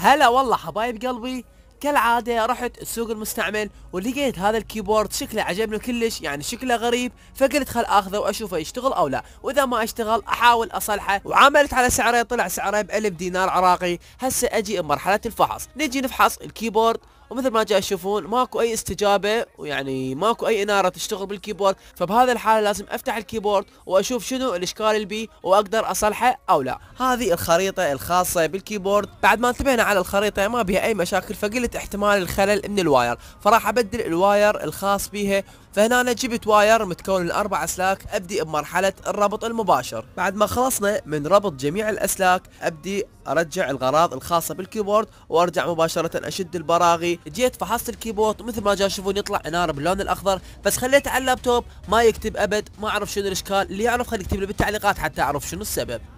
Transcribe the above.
هلا والله حبايب قلبي كالعادة رحت سوق المستعمل ولقيت هذا الكيبورد شكله عجبني كلش يعني شكله غريب فقلت خل اخذه واشوفه يشتغل او لا واذا ما اشتغل احاول اصلحه وعملت على سعره طلع سعره ب 1000 دينار عراقي هسه اجي بمرحلة الفحص نجي نفحص الكيبورد ومثل ما جاي تشوفون ماكو اي استجابة ويعني ماكو اي انارة تشتغل بالكيبورد فبهذا الحالة لازم افتح الكيبورد واشوف شنو الاشكال اللي بيه واقدر اصلحه او لا هذه الخريطة الخاصة بالكيبورد بعد ما انتبهنا على الخريطة ما بها اي مشاكل فقلت احتمال الخلل من الواير فراح ابدل الواير الخاص بيها فهنا أنا جبت واير متكون من اربع اسلاك ابدي بمرحله الربط المباشر بعد ما خلصنا من ربط جميع الاسلاك ابدي ارجع الغراض الخاصه بالكيبورد وارجع مباشره اشد البراغي جيت فحصت الكيبورد مثل ما جا تشوفون يطلع انار باللون الاخضر بس خليته على اللابتوب ما يكتب ابد ما اعرف شنو الاشكال اللي يعرف خليه يكتب لي بالتعليقات حتى اعرف شنو السبب